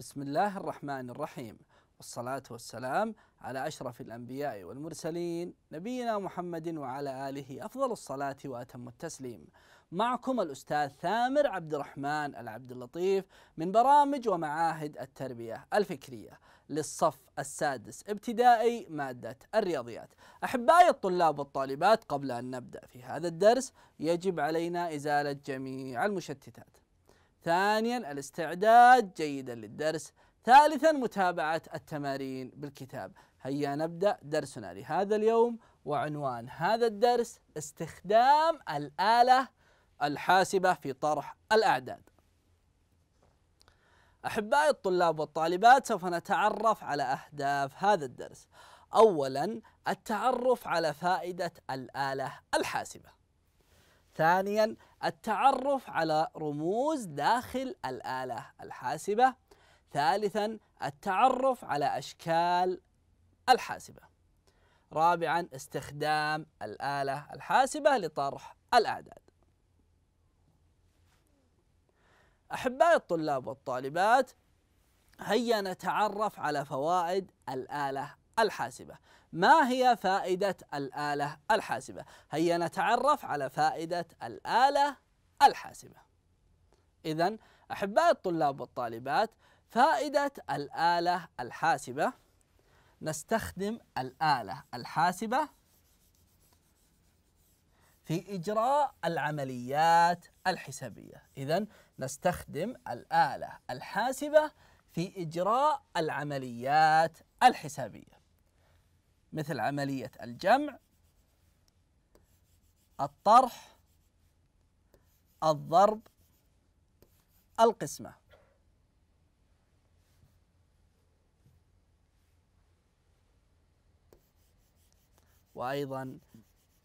بسم الله الرحمن الرحيم والصلاة والسلام على أشرف الأنبياء والمرسلين نبينا محمد وعلى آله أفضل الصلاة وأتم التسليم معكم الأستاذ ثامر عبد الرحمن العبد اللطيف من برامج ومعاهد التربية الفكرية للصف السادس ابتدائي مادة الرياضيات أحبائي الطلاب والطالبات قبل أن نبدأ في هذا الدرس يجب علينا إزالة جميع المشتتات ثانيا الاستعداد جيدا للدرس ثالثا متابعة التمارين بالكتاب هيا نبدأ درسنا لهذا اليوم وعنوان هذا الدرس استخدام الآلة الحاسبة في طرح الأعداد أحبائي الطلاب والطالبات سوف نتعرف على أهداف هذا الدرس أولا التعرف على فائدة الآلة الحاسبة ثانيا التعرف على رموز داخل الآلة الحاسبة ثالثا التعرف على أشكال الحاسبة رابعا استخدام الآلة الحاسبة لطرح الأعداد أحبائي الطلاب والطالبات هيا نتعرف على فوائد الآلة الحاسبة ما هي فائدة الآلة الحاسبة؟ هيا نتعرف على فائدة الآلة الحاسبة. إذا أحباء الطلاب والطالبات فائدة الآلة الحاسبة نستخدم الآلة الحاسبة في إجراء العمليات الحسابية، إذا نستخدم الآلة الحاسبة في إجراء العمليات الحسابية. مثل عملية الجمع الطرح الضرب القسمة وأيضا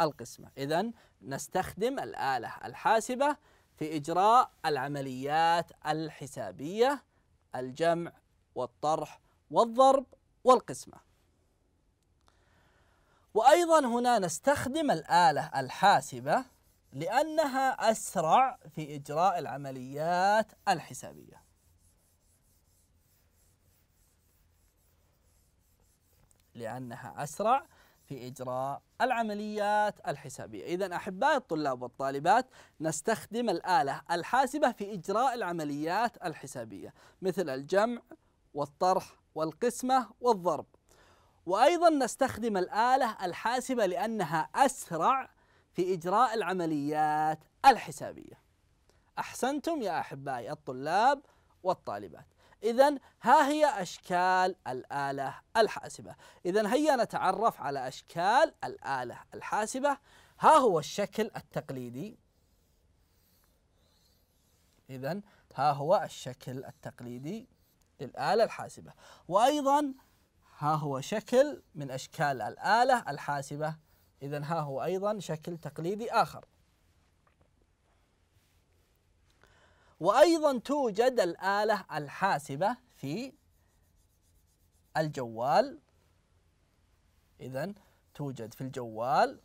القسمة إذا نستخدم الآلة الحاسبة في إجراء العمليات الحسابية الجمع والطرح والضرب والقسمة وأيضا هنا نستخدم الآلة الحاسبة لأنها أسرع في إجراء العمليات الحسابية لأنها أسرع في إجراء العمليات الحسابية إذا أحباء الطلاب والطالبات نستخدم الآلة الحاسبة في إجراء العمليات الحسابية مثل الجمع والطرح والقسمة والضرب وأيضا نستخدم الآلة الحاسبة لأنها أسرع في إجراء العمليات الحسابية أحسنتم يا أحبائي الطلاب والطالبات إذا ها هي أشكال الآلة الحاسبة إذا هيا نتعرف على أشكال الآلة الحاسبة ها هو الشكل التقليدي إذا ها هو الشكل التقليدي للآلة الحاسبة وأيضا ها هو شكل من أشكال الآلة الحاسبة إذا ها هو أيضا شكل تقليدي آخر وأيضا توجد الآلة الحاسبة في الجوال إذا توجد في الجوال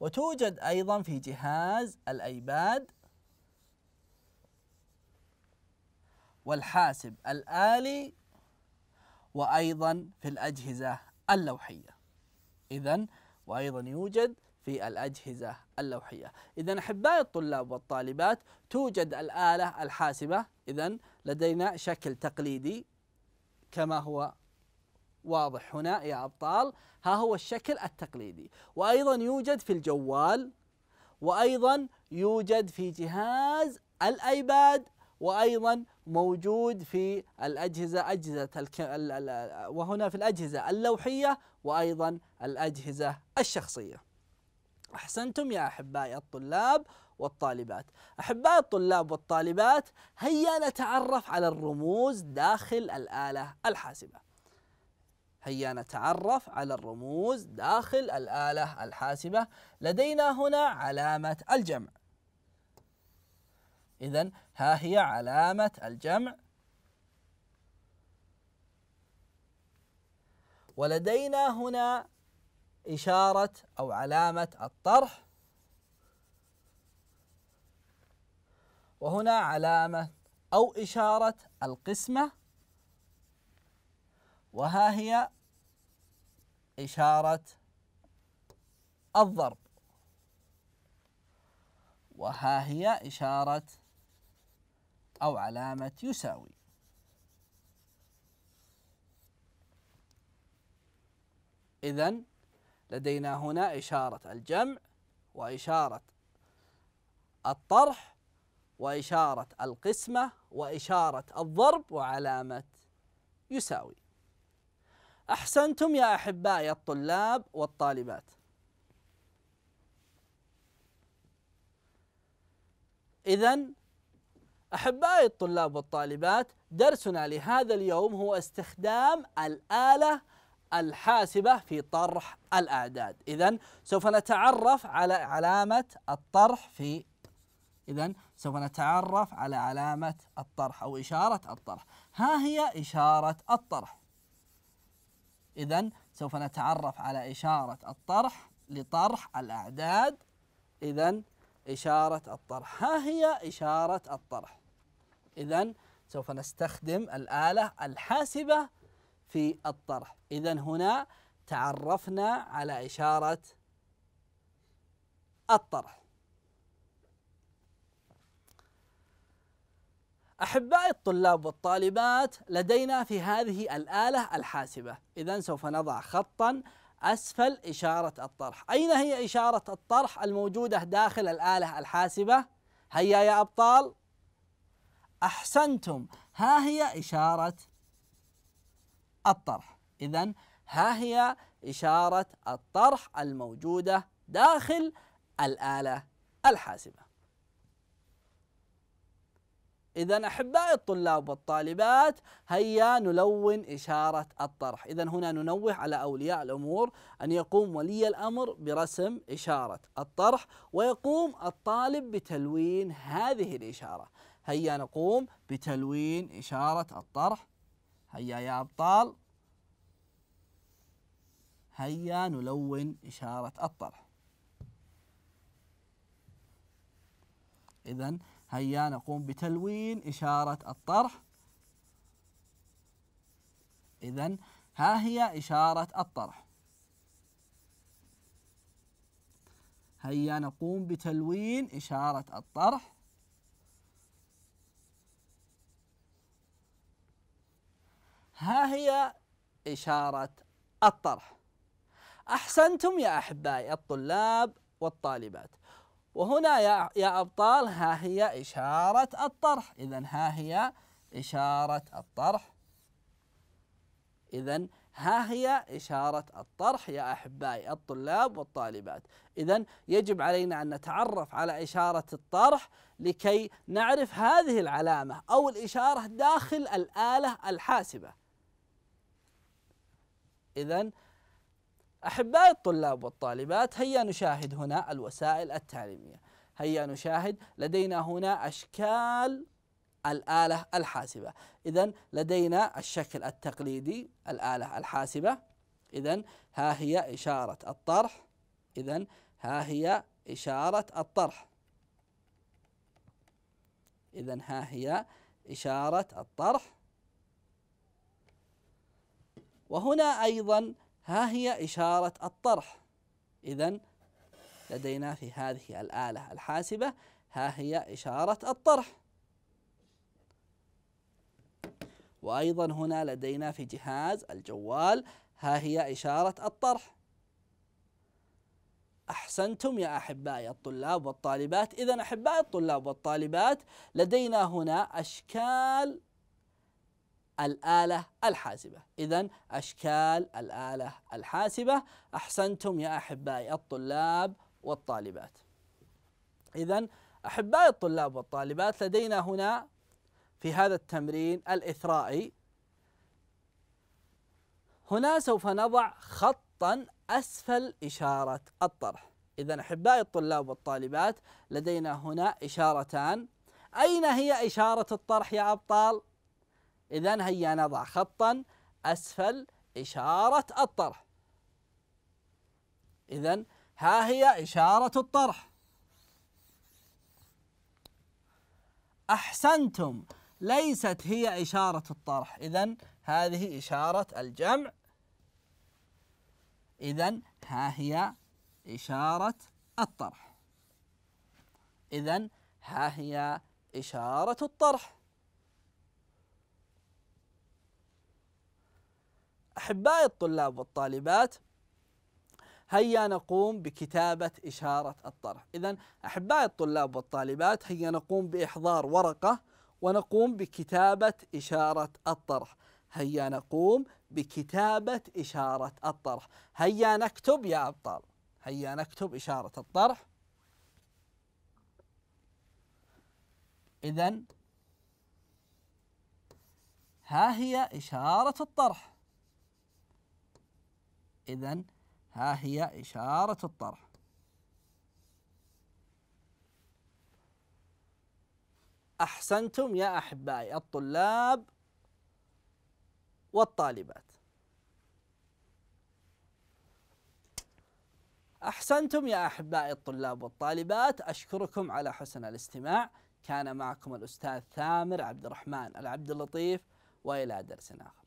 وتوجد أيضا في جهاز الأيباد والحاسب الآلي وأيضا في الأجهزة اللوحية إذا وأيضا يوجد في الأجهزة اللوحية إذا أحبائي الطلاب والطالبات توجد الآلة الحاسبة إذا لدينا شكل تقليدي كما هو واضح هنا يا أبطال ها هو الشكل التقليدي وأيضا يوجد في الجوال وأيضا يوجد في جهاز الأيباد وأيضا موجود في الأجهزة أجهزة وهنا في الأجهزة اللوحية وأيضا الأجهزة الشخصية أحسنتم يا أحبائي الطلاب والطالبات احبائي الطلاب والطالبات هيا نتعرف على الرموز داخل الآلة الحاسبة هيا نتعرف على الرموز داخل الآلة الحاسبة لدينا هنا علامة الجمع إذا ها هي علامة الجمع ولدينا هنا إشارة أو علامة الطرح وهنا علامة أو إشارة القسمة وها هي إشارة الضرب وها هي إشارة أو علامة يساوي إذا لدينا هنا إشارة الجمع وإشارة الطرح وإشارة القسمة وإشارة الضرب وعلامة يساوي أحسنتم يا أحبائي الطلاب والطالبات إذا أحبائي الطلاب والطالبات درسنا لهذا اليوم هو استخدام الآلة الحاسبة في طرح الأعداد إذا سوف نتعرف على علامة الطرح في إذا سوف نتعرف على علامة الطرح أو إشارة الطرح ها هي إشارة الطرح إذا سوف نتعرف على إشارة الطرح لطرح الأعداد إذا إشارة الطرح ها هي إشارة الطرح إذا سوف نستخدم الآلة الحاسبة في الطرح إذا هنا تعرفنا على إشارة الطرح أحبائي الطلاب والطالبات لدينا في هذه الآلة الحاسبة إذا سوف نضع خطا أسفل إشارة الطرح أين هي إشارة الطرح الموجودة داخل الآلة الحاسبة؟ هيا يا أبطال أحسنتم ها هي إشارة الطرح إذا ها هي إشارة الطرح الموجودة داخل الآلة الحاسبة إذا أحبائي الطلاب والطالبات هيا نلون إشارة الطرح إذا هنا ننوه على أولياء الأمور أن يقوم ولي الأمر برسم إشارة الطرح ويقوم الطالب بتلوين هذه الإشارة هيا نقوم بتلوين إشارة الطرح هيا يا أبطال هيا نلون إشارة الطرح إذا هيا نقوم بتلوين إشارة الطرح إذا ها هي إشارة الطرح هيا نقوم بتلوين إشارة الطرح ها هي إشارة الطرح أحسنتم يا أحبائي الطلاب والطالبات وهنا يا يا أبطال ها هي إشارة الطرح إذا ها هي إشارة الطرح إذا ها هي إشارة الطرح يا أحبائي الطلاب والطالبات إذا يجب علينا أن نتعرف على إشارة الطرح لكي نعرف هذه العلامة أو الإشارة داخل الآلة الحاسبة إذا احبائي الطلاب والطالبات هيا نشاهد هنا الوسائل التعليمية هيا نشاهد لدينا هنا أشكال الآلة الحاسبة إذا لدينا الشكل التقليدي الآلة الحاسبة إذا ها هي إشارة الطرح إذا ها هي إشارة الطرح إذا ها هي إشارة الطرح وهنا أيضا ها هي إشارة الطرح إذا لدينا في هذه الآلة الحاسبة ها هي إشارة الطرح وأيضا هنا لدينا في جهاز الجوال ها هي إشارة الطرح أحسنتم يا أحبائي الطلاب والطالبات إذا أحبائي الطلاب والطالبات لدينا هنا أشكال الآلة الحاسبة إذا أشكال الآلة الحاسبة أحسنتم يا أحبائي الطلاب والطالبات إذا أحبائي الطلاب والطالبات لدينا هنا في هذا التمرين الإثرائي هنا سوف نضع خطا أسفل إشارة الطرح إذا أحبائي الطلاب والطالبات لدينا هنا إشارتان أين هي إشارة الطرح يا أبطال؟ إذا هيا نضع خطا أسفل إشارة الطرح إذا ها هي إشارة الطرح أحسنتم ليست هي إشارة الطرح إذا هذه إشارة الجمع إذا ها هي إشارة الطرح إذا ها هي إشارة الطرح أحبائي الطلاب والطالبات هيا نقوم بكتابة إشارة الطرح إذا أحبائي الطلاب والطالبات هيا نقوم بإحضار ورقة ونقوم بكتابة إشارة الطرح هيا نقوم بكتابة إشارة الطرح هيا نكتب يا أبطال هيا نكتب إشارة الطرح إذا ها هي إشارة الطرح إذا ها هي إشارة الطرح أحسنتم يا أحبائي الطلاب والطالبات أحسنتم يا أحبائي الطلاب والطالبات أشكركم على حسن الاستماع كان معكم الأستاذ ثامر عبد الرحمن العبد اللطيف وإلى درس آخر